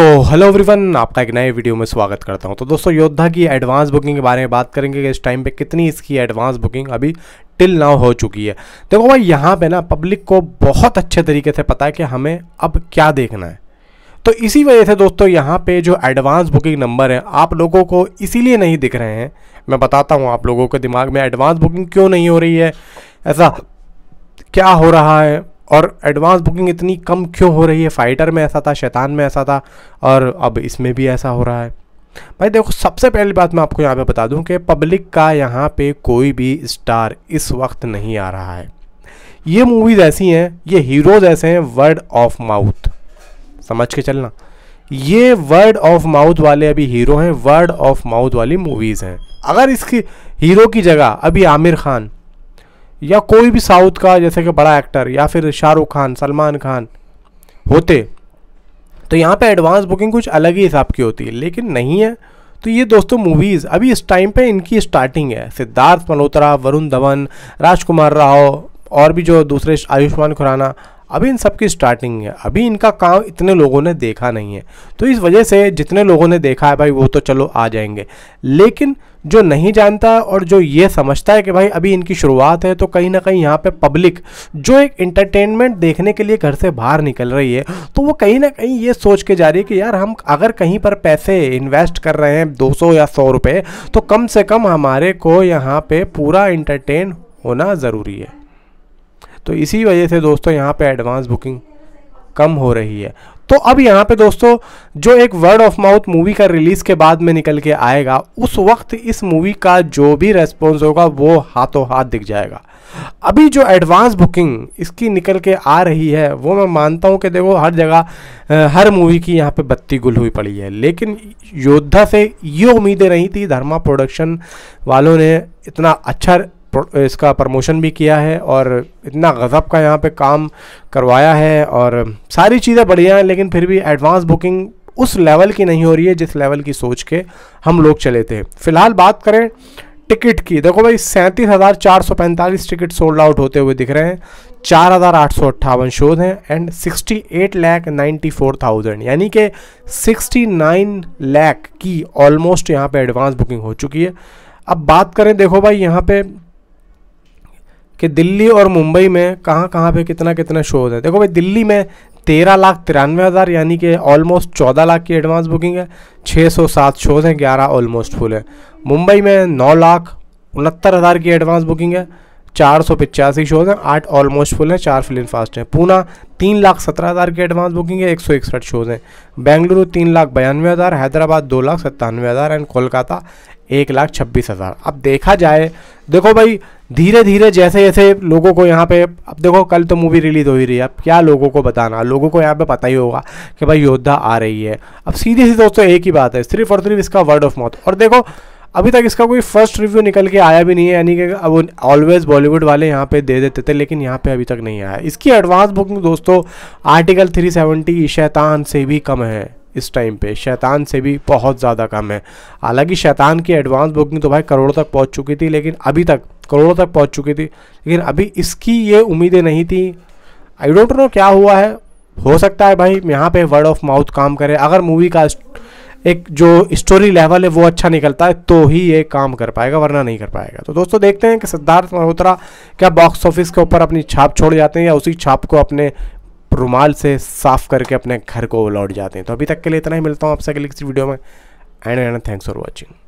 तो hello everyone आपका एक नए वीडियो में स्वागत करता हूं तो दोस्तों योद्धा की एडवांस बुकिंग के बारे में बात करेंगे कि इस टाइम पे कितनी इसकी एडवांस बुकिंग अभी टिल नाउ हो चुकी है देखो भाई यहाँ पे ना पब्लिक को बहुत अच्छे तरीके से पता है कि हमें अब क्या देखना है तो इसी वजह से दोस्तों यहाँ पर जो एडवांस बुकिंग नंबर है आप लोगों को इसीलिए नहीं दिख रहे हैं मैं बताता हूँ आप लोगों के दिमाग में एडवांस बुकिंग क्यों नहीं हो रही है ऐसा क्या हो रहा है और एडवांस बुकिंग इतनी कम क्यों हो रही है फाइटर में ऐसा था शैतान में ऐसा था और अब इसमें भी ऐसा हो रहा है भाई देखो सबसे पहली बात मैं आपको यहाँ पे बता दूँ कि पब्लिक का यहाँ पे कोई भी स्टार इस वक्त नहीं आ रहा है ये मूवीज़ ऐसी हैं ये हीरोज़ ऐसे हैं वर्ड ऑफ माउथ समझ के चलना ये वर्ड ऑफ माउथ वाले अभी हीरो हैं वर्ड ऑफ माउथ वाली मूवीज़ हैं अगर इसकी हीरो की जगह अभी आमिर खान या कोई भी साउथ का जैसे कि बड़ा एक्टर या फिर शाहरुख खान सलमान खान होते तो यहाँ पे एडवांस बुकिंग कुछ अलग ही हिसाब की होती है लेकिन नहीं है तो ये दोस्तों मूवीज़ अभी इस टाइम पे इनकी स्टार्टिंग है सिद्धार्थ मल्होत्रा वरुण धवन राजकुमार राव और भी जो दूसरे आयुष्मान खुराना अभी इन सबकी स्टार्टिंग है अभी इनका काम इतने लोगों ने देखा नहीं है तो इस वजह से जितने लोगों ने देखा है भाई वो तो चलो आ जाएंगे लेकिन जो नहीं जानता और जो ये समझता है कि भाई अभी इनकी शुरुआत है तो कहीं ना कहीं यहाँ पे पब्लिक जो एक एंटरटेनमेंट देखने के लिए घर से बाहर निकल रही है तो वो कहीं ना कहीं ये सोच के जा रही है कि यार हम अगर कहीं पर पैसे इन्वेस्ट कर रहे हैं 200 या सौ रुपये तो कम से कम हमारे को यहाँ पे पूरा इंटरटेन होना ज़रूरी है तो इसी वजह से दोस्तों यहाँ पे एडवांस बुकिंग कम हो रही है तो अब यहाँ पे दोस्तों जो एक वर्ड ऑफ माउथ मूवी का रिलीज़ के बाद में निकल के आएगा उस वक्त इस मूवी का जो भी रेस्पॉन्स होगा वो हाथों हाथ दिख जाएगा अभी जो एडवांस बुकिंग इसकी निकल के आ रही है वो मैं मानता हूँ कि देखो हर जगह हर मूवी की यहाँ पे बत्ती गुल हुई पड़ी है लेकिन योद्धा से ये उम्मीदें नहीं थी धर्मा प्रोडक्शन वालों ने इतना अच्छा इसका प्रमोशन भी किया है और इतना गज़ब का यहाँ पे काम करवाया है और सारी चीज़ें बढ़िया हैं लेकिन फिर भी एडवांस बुकिंग उस लेवल की नहीं हो रही है जिस लेवल की सोच के हम लोग चले थे फ़िलहाल बात करें टिकट की देखो भाई सैंतीस हज़ार चार सौ पैंतालीस टिकट सोल्ड आउट होते हुए दिख रहे हैं चार हज़ार आठ सौ अट्ठावन शोज हैं and sixty eight lakh ninety four thousand यानी कि सिक्सटी नाइन लैख की ऑलमोस्ट यहाँ पे एडवांस बुकिंग हो चुकी है अब बात करें देखो भाई यहाँ पे कि दिल्ली और मुंबई में कहाँ कहाँ पे कितना कितना शोज है देखो भाई दिल्ली में तेरह लाख तिरानवे हज़ार यानी कि ऑलमोस्ट चौदह लाख की एडवांस बुकिंग है छः सौ सात शोज़ हैं ग्यारह ऑलमोस्ट फुल हैं मुंबई में नौ लाख उनहत्तर हज़ार की एडवांस बुकिंग है चार सौ पिचासी शोज़ हैं आठ ऑलमोस्ट फुल हैं चार फिल्म फास्ट हैं पूना तीन लाख सत्रह हज़ार की एडवांस बुकिंग है एक सौ इकसठ शोज़ हैं बेंगलुरु तीन लाख बयानवे हज़ार हैदराबाद दो लाख सत्तानवे हज़ार एंड कोलकाता एक लाख छब्बीस हज़ार अब देखा जाए देखो भाई धीरे धीरे जैसे जैसे लोगों को यहाँ पे अब देखो कल तो मूवी रिलीज़ हो ही रही है अब क्या लोगों को बताना लोगों को यहाँ पे पता ही होगा कि भाई योद्धा आ रही है अब सीधे सीधे दोस्तों एक ही बात है सिर्फ और सिर्फ इसका वर्ड ऑफ माउथ और देखो अभी तक इसका कोई फर्स्ट रिव्यू निकल के आया भी नहीं है यानी कि अब ऑलवेज़ बॉलीवुड वाले यहाँ पे दे देते थे लेकिन यहाँ पे अभी तक नहीं आया इसकी एडवांस बुकिंग दोस्तों आर्टिकल 370 शैतान से भी कम है इस टाइम पे शैतान से भी बहुत ज़्यादा कम है हालांकि शैतान की एडवांस बुकिंग तो भाई करोड़ों तक पहुंच चुकी थी लेकिन अभी तक करोड़ों तक पहुंच चुकी थी लेकिन अभी इसकी ये उम्मीदें नहीं थी आई डोंट नो क्या हुआ है हो सकता है भाई यहाँ पे वर्ड ऑफ माउथ काम करे अगर मूवी का एक जो स्टोरी लेवल है वो अच्छा निकलता है तो ही ये काम कर पाएगा वरना नहीं कर पाएगा तो दोस्तों देखते हैं कि सिद्धार्थ मल्होत्रा क्या बॉक्स ऑफिस के ऊपर अपनी छाप छोड़ जाते हैं या उसी छाप को अपने रुमाल से साफ़ करके अपने घर को लौट जाते हैं तो अभी तक के लिए इतना ही मिलता हूँ आपसे अगले किसी वीडियो में and and thanks for watching